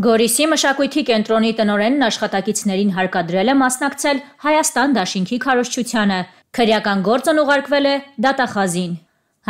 Գորիսի մշակույթի կենտրոնի տնօրենն աշխատակիցներին հարկադրել է մասնակցել Հայաստան դաշինքի քարոշչությանը։ Քրեական գործն ուղարկվել է դատախազին։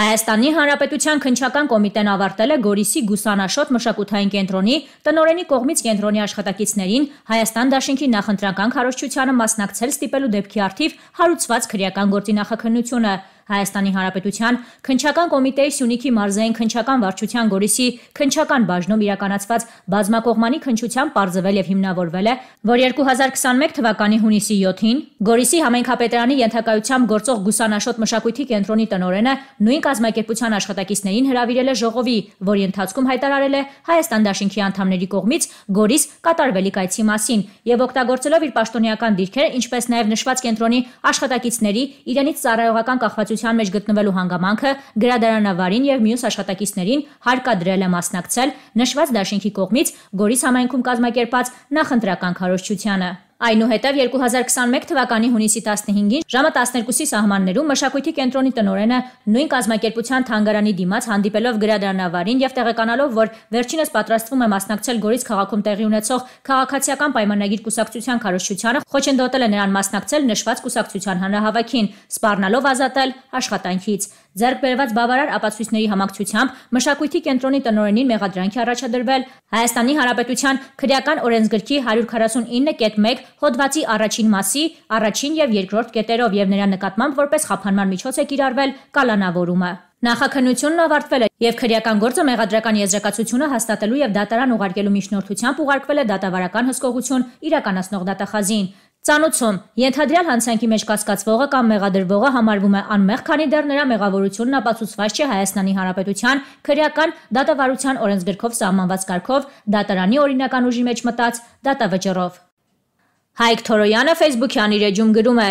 Հայաստանի Հանրապետության քնչական կոմիտեն ավարտել է Գորիսի Գուսանաշոտ մշակութային կենտրոնի տնօրենի կողմից կենտրոնի աշխատակիցներին Հայաստան դաշինքի նախընտրական քարոշչությանը մասնակցել ստիպելու դեպքի արդիվ հարուցված քրեական գործի նախաքննությունը։ Հայաստանի Հանրապետության քնչական կոմիտեի Սյունիքի մարզային քնչական վարչության Գորիսի քնչական բաժնում իրականացված բազմակողմանի քնչության բարձվել եւ հիմնավորվել է, որ 2021 թվականի հունիսի 7-ին Գորիսի համայնքապետարանի ենթակայությամբ գործող Գուսանաշոտ մշակույթի կենտրոնի տնօրենը նույն կազմակերպության աշխատակիցներին հրավիրել է ժողովի, որի ընթացքում հայտարարել է Հայաստան Դաշինքի անդամների կողմից Գորիս կատարվելի կայցի մասին եւ օգտագործելով իր պաշտոնյական դիրքերը, ինչպես նաեւ նշված կենտրոնի աշխատակիցների իրենից ծառայողական կախվածության մրցակցության մեջ գտնվելու հանգամանքը գրադարանավարին եւ մյուս աշխատակիցներին հարկադրել է մասնակցել նշված դաշինքի կողմից Գորիս համայնքում կազմակերպած նախընտրական քարոշչությանը։ Այնուհետև 2021 թվականի հունիսի 15-ին ժամը 12-ի սահմաններում մշակույթի կենտրոնի տնօրենը նույն կազմակերպության թանգարանի դիմաց հանդիպելով գրադարանավարին եւ տեղեկանալով, որ վերջինս պատրաստվում է մասնակցել Գորիս քաղաքում տեղի ունեցող քաղաքացիական պայմանագիր կուսակցության քարոշչությանը, խոչընդոտել է նրան մասնակցել նշված կուսակցության հանրահավաքին, սպառնալով ազատել աշխատանքից։ Ձեռք բերված բավարար ապացույցների համակցությամբ մշակույթի կենտրոնի տնօրենին մեղադրանքի առաջադրվել Հայաստանի Հանրապետության քրեական օրենսգրքի 149.1 հոդվածի առաջին մասի առաջին եւ երկրորդ կետերով եւ նրա նկատմամբ որպես խափանման միջոց է կիրառվել կալանավորումը։ Նախաքննությունն ավարտվել է եւ քրեական գործը մեղադրական եզրակացությունը հաստատելու եւ դատարան ուղարկելու միջնորդությամբ ուղարկվել է դատավարական հսկողություն իրականացնող դատախազին։ Ծանուցում. Ենթադրյալ հանցանքի մեջ կասկածվողը կամ մեղադրվողը համարվում է անմեղ, քանի դեռ նրա մեղավորությունն ապացուցված չէ Հայաստանի Հանրապետության քրեական դատավարության օրենսգրքով սահմանված կարգով դատարանի օրինական ուժի մեջ մտած դատավճռով։ Հայկ Թորոյանը Facebook-յան իր էջում գրում է.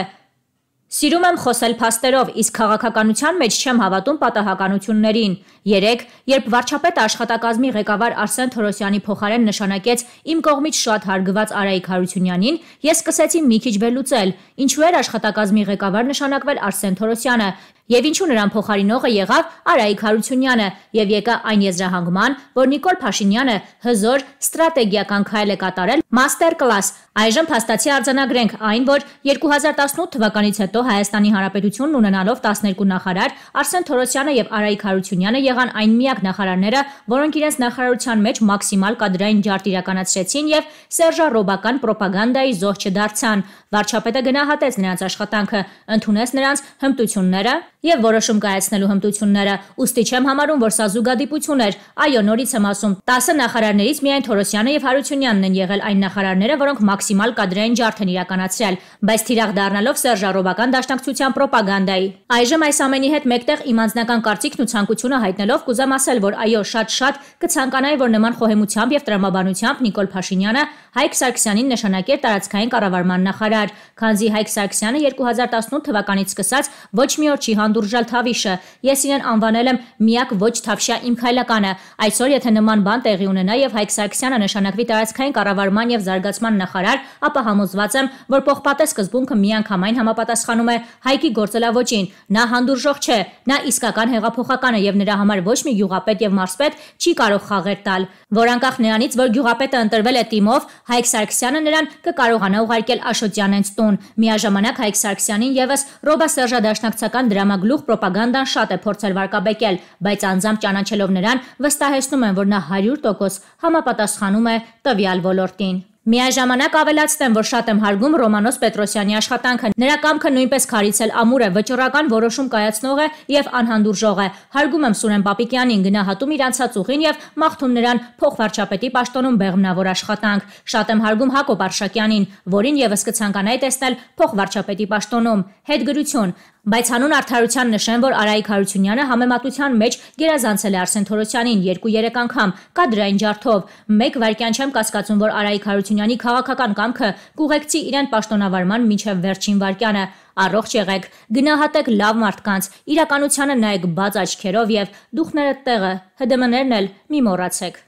Սիրում եմ խոսել փաստերով, իսկ քաղաքականության մեջ չեմ հավատում պատահականություններին։ 3. Երբ վարչապետ աշխատակազմի ղեկավար Արսեն Թորոսյանի փոխարեն նշանակեց իմ կողմից շատ հարգված Արայիկ Հարությունյանին, ես սկսեցի մի քիչ վերլուծել, ինչու էր աշխատակազմի ղեկավար նշանակվել Արսեն Թորոսյանը Եվ ինչու նրան փոխարինողը եղավ Արայիկ Հարությունյանը եւ եկա այն եզրահանգման, որ Նիկոլ Փաշինյանը հզոր ստրատեգիական քայլ է կատարել master class։ Այժմ փաստացի արձանագրենք այն, որ 2018 թվականից հետո Հայաստանի Հանրապետությունն ունենալով 12 նախարար, Արսեն Թորոսյանը եւ Արայիկ Հարությունյանը եղան այն միակ նախարարները, որոնք իրենց նախարարության մեջ մաքսիմալ կադրային ջարդ իրականացրեցին եւ սերժարոբական ռոպագանդայի զոհ չդարձան։ Վարչապետը գնահատեց նրանց աշխատանքը, ընդունեց նրանց հմտությունները, եւ որոշում կայացնելու հմտությունները։ Ոստի չեմ համարում, որ սա զուգադիպություն էր։ Այո, նորից եմ ասում, 10 նախարարներից միայն Թորոսյանը եւ Հարությունյանն են եղել այն նախարարները, որոնք մաքսիմալ կադրային ջարդ են իրականացրել, բայց թիրախ դառնալով Սերժ Արոբական դաշնակցության ռոպագանդայի։ Այժմ այս ամենի հետ մեկտեղ իմ անձնական կարծիքն ու ցանկությունը հայտնելով կուզեմ ասել, որ այո, շատ-շատ կցանկանայի, որ նման խոհեմությամբ եւ տրամաբանությամբ Նիկոլ Փաշինյանը Հայկ Սարգսյանին նշանակեր տարածքային կառավարման նախարար, քանզի Հայկ Սարգսյանը 2018 թվականից սկսած ոչ մի օր չի հան Անդուրժալ Թավիշը։ Ես իրեն անվանել եմ միակ ոչ թավշյա իմ քայլականը։ Այսօր եթե նման բան տեղի ունենա եւ Հայկ Սարգսյանը նշանակվի տարածքային կառավարման եւ զարգացման նախարար, ապա համոզված եմ, որ փոխպատես սկզբունքը միանգամայն համապատասխանում է Հայկի գործելավոճին։ Նա հանդուրժող չէ, նա իսկական հեղափոխական է եւ նրա համար ոչ մի գյուղապետ եւ մարսպետ չի կարող խաղեր տալ, որ անկախ նրանից, որ գյուղապետը ընտրվել է թիմով, Հայկ Սարգսյանը նրան կկարողանա ուղարկել Աշոտյանենց տուն։ Միաժամանակ Հայկ Սարգսյանին եւս Ռոբա Սերժա դաշնակցական դրամա նորմնագլուխ ռոպագանդան շատ է փորձել վարկաբեկել, բայց անձամբ ճանաչելով նրան վստահեցնում են, որ նա 100% համապատասխանում է տվյալ ոլորտին։ Միաժամանակ ավելացնեմ, որ շատ եմ հարգում Ռոմանոս Պետրոսյանի աշխատանքը։ Նրա կամքը նույնպես քարիցել ամուր է, վճռական որոշում կայացնող է եւ անհանդուրժող է։ Հարգում եմ Սուրեն Պապիկյանին, գնահատում իր անցած ուղին եւ մաղթում նրան փոխվարչապետի պաշտոնում բեղմնավոր աշխատանք։ Շատ եմ հարգում Հակոբ Արշակյանին, որին եւս կցանկանայի տեսնել փոխվարչապետի պաշտոնում։ Հետգրություն Բայց հանուն արդարության նշեմ, որ Արայիկ Հարությունյանը համեմատության մեջ գերազանցել է Արսեն Թորոսյանին 2-3 անգամ կադրային ջարդով։ Մեկ վարքյան չեմ կասկածում, որ Արայիկ Հարությունյանի քաղաքական կամքը կուղեկցի իրեն պաշտոնավարման մինչև վերջին վարքյանը։ Առողջ եղեք, գնահատեք լավ մարդկանց, իրականությանը նայեք բաց աչքերով եւ դուխները տեղը, ՀԴՄ-ներն էլ մի մոռացեք։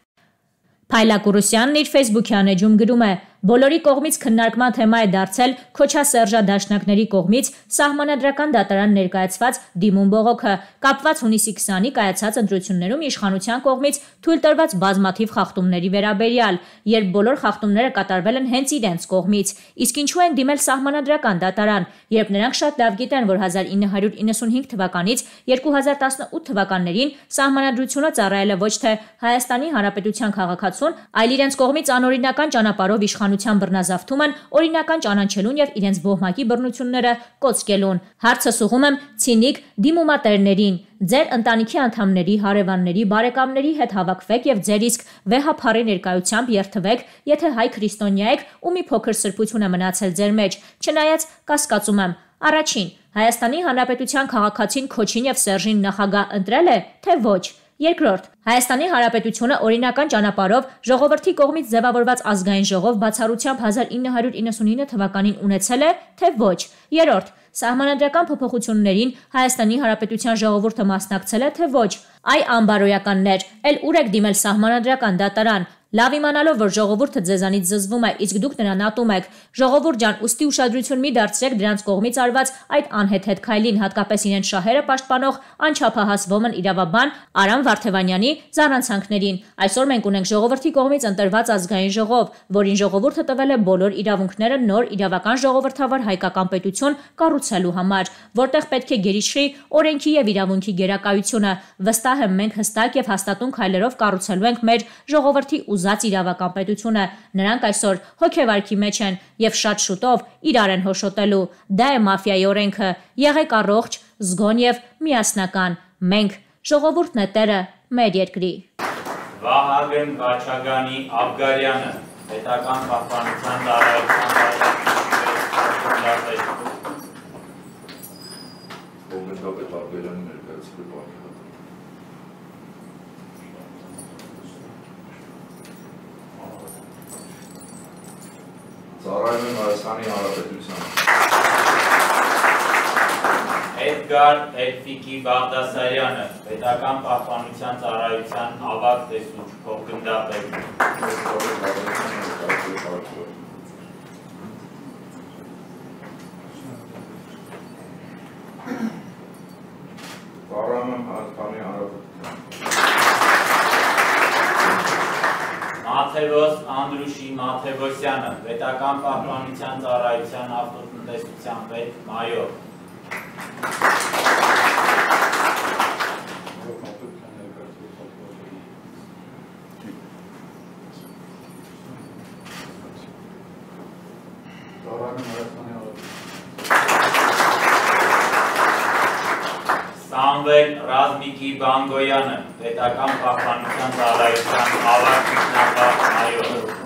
Փայլակ Ռուսյանն իր Facebook-յան էջում գրում է. Բոլորի կողմից քննարկման թեմա է դարձել Քոչասերժադաշնակների կողմից սահմանադրական դատարան ներկայացված դիմում բողոքը, կապված հունիսի 20-ի կայացած ընտրություններում իշխանության կողմից թույլ տրված բազմաթիվ խախտումների վերաբերյալ, երբ բոլոր խախտումները կատարվել են հենց իրենց կողմից։ Իսկ ինչու են դիմել սահմանադրական դատարան, երբ նրանք շատ լավ գիտեն, որ 1995 թվականից 2018 թվականներին սահմանադրությունը ծառայել է ոչ թե Հայաստանի Հանրապետության քաղաքացուն, այլ իրենց կողմից անօրինական ճանապարհով իշխանության իշխանության բռնազավթում են օրինական ճանաչելուն եւ իրենց ոհմակի բռնությունները կոչկելուն։ Հարցը սուղում եմ ցինիկ դիմումատերներին։ Ձեր ընտանիքի անդամների, հարևանների, բարեկամների հետ հավաքվեք եւ ձեր իսկ վեհափարի ներկայությամբ երթվեք, եթե հայ քրիստոնյա եք ու մի փոքր սրբություն է մնացել ձեր մեջ։ Չնայած կասկածում եմ, առաջին Հայաստանի Հանրապետության քաղաքացին Քոչին եւ Սերժին նախագահ ընտրել է, թե ոչ։ Երկրորդ, Հայաստանի Հանրապետությունը օրինական ճանապարով ժողովրդի կողմից ձևավորված ազգային ժողով բացառությամբ 1999 թվականին ունեցել է, թե ոչ։ Երրորդ, Սահմանադրական փոփոխություններին Հայաստանի Հանրապետության ժողովուրդը մասնակցել է թե ոչ։ Այ ամբարոյականներ, ել ուր եք դիմել սահմանադրական դատարան, Լավ իմանալով, որ ժողովուրդը ձեզանից զզվում է, իսկ դուք նրան ատում եք, ժողովուրդ ջան, ուստի ուշադրություն մի դարձրեք դրանց կողմից արված այդ անհեթեթ քայլին, հատկապես իրեն շահերը պաշտպանող անչափահաս ոմն իրավաբան Արամ Վարդևանյանի զանանցանքներին։ Այսօր մենք ունենք ժողովրդի կողմից ընտրված ազգային ժողով, որին ժողովուրդը տվել է բոլոր իրավունքները նոր իրավական ժողովրդավար հայկական պետություն կառուցելու համար, որտեղ պետք է գերիշխի օրենքի եւ իրավունքի գերակայությունը։ Վստահ եմ, մենք հստակ եւ հաստատուն քայլերով կառուցելու ենք մեր ժողովրդի ուզ խուզած իրավական պետությունը։ Նրանք այսօր հոգեվարքի մեջ են եւ շատ շուտով իրար են հոշոտելու։ Դա է մաֆիայի օրենքը։ Եղեք առողջ, զգոն եւ միասնական։ Մենք ժողովուրդն է տերը մեր երկրի։ Վահագն Վաչագանի Աբգարյանը, պետական պահպանության ծառայության Հայաստանում եմ Հայաստանի Հանրապետությանը։ Էդգար Էլֆիկի Բաղդասարյանը, պետական պահպանության ծառայության ավագ տեսուչ, փոխգնդապետ։ Մաթևոս Անդրուշի Մաթևոսյանը, պետական պահպանության ծառայության ավտոտնտեսության պետ մայոր։ Սամվել Ռազմիկի Բանգոյանը, պետական պահպանության ծառայության ավագ միջնակարգ մայոր